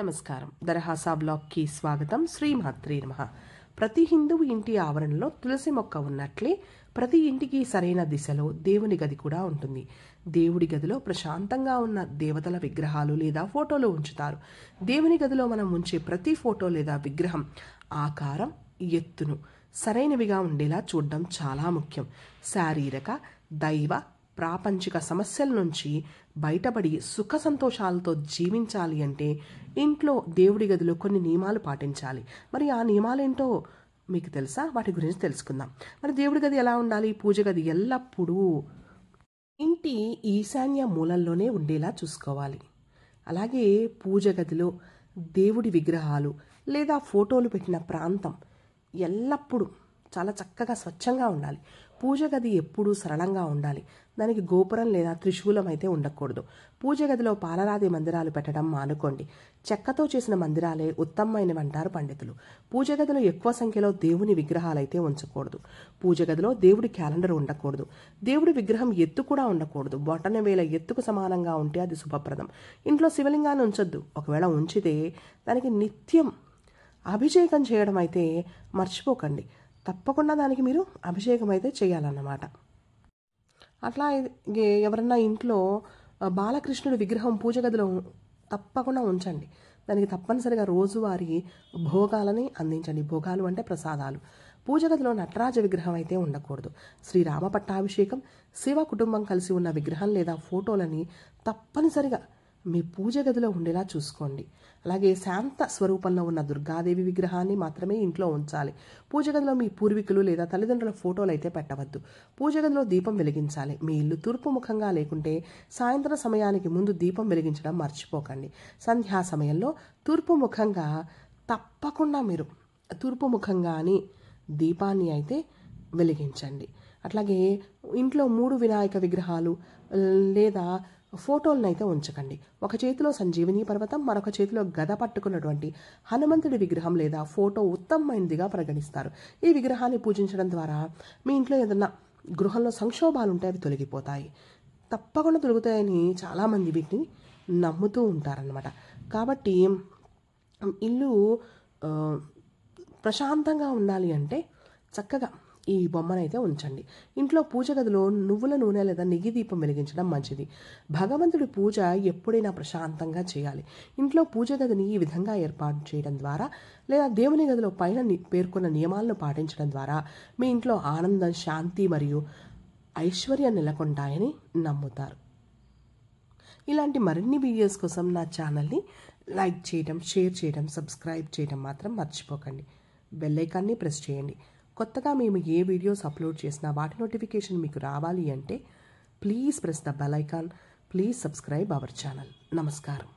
నమస్కారం దరహాసా బ్లాక్కి స్వాగతం శ్రీమాత్రి నమ ప్రతి హిందువు ఇంటి ఆవరణలో తులసి మొక్క ఉన్నట్లే ప్రతి ఇంటికి సరైన దిశలో దేవుని గది కూడా ఉంటుంది దేవుడి గదిలో ప్రశాంతంగా ఉన్న దేవతల విగ్రహాలు లేదా ఫోటోలు ఉంచుతారు దేవుని గదిలో మనం ఉంచే ప్రతి ఫోటో లేదా విగ్రహం ఆకారం ఎత్తును సరైనవిగా ఉండేలా చూడడం చాలా ముఖ్యం శారీరక దైవ ప్రాపంచిక సమస్యల నుంచి బయటపడి సుఖ సంతోషాలతో జీవించాలి అంటే ఇంట్లో దేవుడి గదిలో కొన్ని నియమాలు పాటించాలి మరి ఆ నియమాలు ఏంటో మీకు తెలుసా వాటి గురించి తెలుసుకుందాం మరి దేవుడి గది ఎలా ఉండాలి పూజ గది ఎల్లప్పుడూ ఇంటి ఈశాన్య మూలల్లోనే ఉండేలా చూసుకోవాలి అలాగే పూజ గదిలో దేవుడి విగ్రహాలు లేదా ఫోటోలు పెట్టిన ప్రాంతం ఎల్లప్పుడూ చాలా చక్కగా స్వచ్ఛంగా ఉండాలి పూజ గది ఎప్పుడూ సరళంగా ఉండాలి దానికి గోపురం లేదా త్రిశూలం అయితే ఉండకూడదు పూజ గదిలో పాలరాది మందిరాలు పెట్టడం మానుకోండి చెక్కతో చేసిన మందిరాలే ఉత్తమమైనవి అంటారు పండితులు పూజ గదిలో ఎక్కువ సంఖ్యలో దేవుని విగ్రహాలైతే ఉంచకూడదు పూజ గదిలో దేవుడి క్యాలెండర్ ఉండకూడదు దేవుడి విగ్రహం ఎత్తు కూడా ఉండకూడదు బొటన వేల ఎత్తుకు సమానంగా ఉంటే అది శుభప్రదం ఇంట్లో శివలింగాన్ని ఉంచొద్దు ఒకవేళ ఉంచితే దానికి నిత్యం అభిషేకం చేయడం అయితే మర్చిపోకండి తప్పకుండా దానికి మీరు అభిషేకం అయితే చేయాలన్నమాట అట్లా ఎవరన్నా ఇంట్లో బాలకృష్ణుడి విగ్రహం పూజ గదిలో తప్పకుండా ఉంచండి దానికి తప్పనిసరిగా రోజువారి భోగాలని అందించండి భోగాలు అంటే ప్రసాదాలు పూజ గదిలో నటరాజ విగ్రహం అయితే ఉండకూడదు శ్రీరామ పట్టాభిషేకం శివ కుటుంబం కలిసి ఉన్న విగ్రహం లేదా ఫోటోలని తప్పనిసరిగా మీ పూజ గదిలో ఉండేలా చూసుకోండి అలాగే శాంత స్వరూపంలో ఉన్న దుర్గాదేవి విగ్రహాన్ని మాత్రమే ఇంట్లో ఉంచాలి పూజ గదిలో మీ పూర్వీకులు లేదా తల్లిదండ్రుల ఫోటోలు అయితే పెట్టవద్దు పూజ గదిలో దీపం వెలిగించాలి మీ ఇల్లు తూర్పు ముఖంగా లేకుంటే సాయంత్రం సమయానికి ముందు దీపం వెలిగించడం మర్చిపోకండి సంధ్యా సమయంలో తూర్పు ముఖంగా తప్పకుండా మీరు తూర్పు ముఖంగాని దీపాన్ని అయితే వెలిగించండి అట్లాగే ఇంట్లో మూడు వినాయక విగ్రహాలు లేదా ఫోటోలనైతే ఉంచకండి ఒక చేతిలో సంజీవిని పర్వతం మరొక చేతిలో గద పట్టుకున్నటువంటి హనుమంతుడి విగ్రహం లేదా ఫోటో ఉత్తమమైనదిగా పరిగణిస్తారు ఈ విగ్రహాన్ని పూజించడం ద్వారా మీ ఇంట్లో ఏదన్నా గృహంలో సంక్షోభాలు ఉంటే అవి తొలగిపోతాయి తప్పకుండా తొలుగుతాయని చాలామంది వీటిని నమ్ముతూ ఉంటారనమాట కాబట్టి ఇల్లు ప్రశాంతంగా ఉండాలి అంటే చక్కగా ఈ బొమ్మను అయితే ఉంచండి ఇంట్లో పూజ గదిలో నువ్వుల నూనె లేదా నెయ్యి దీపం వెలిగించడం మంచిది భగవంతుడి పూజ ఎప్పుడైనా ప్రశాంతంగా చేయాలి ఇంట్లో పూజ గదిని ఈ విధంగా ఏర్పాటు చేయడం ద్వారా లేదా దేవుని గదిలో పైన పేర్కొన్న నియమాలను పాటించడం ద్వారా మీ ఇంట్లో ఆనందం శాంతి మరియు ఐశ్వర్యం నెలకొంటాయని నమ్ముతారు ఇలాంటి మరిన్ని వీడియోస్ కోసం నా ఛానల్ని లైక్ చేయడం షేర్ చేయడం సబ్స్క్రైబ్ చేయడం మాత్రం మర్చిపోకండి బెల్లైకాన్ని ప్రెస్ చేయండి కొత్తగా మేము ఏ వీడియోస్ అప్లోడ్ చేసినా వాటి నోటిఫికేషన్ మీకు రావాలి అంటే please press the bell icon please subscribe our channel నమస్కారం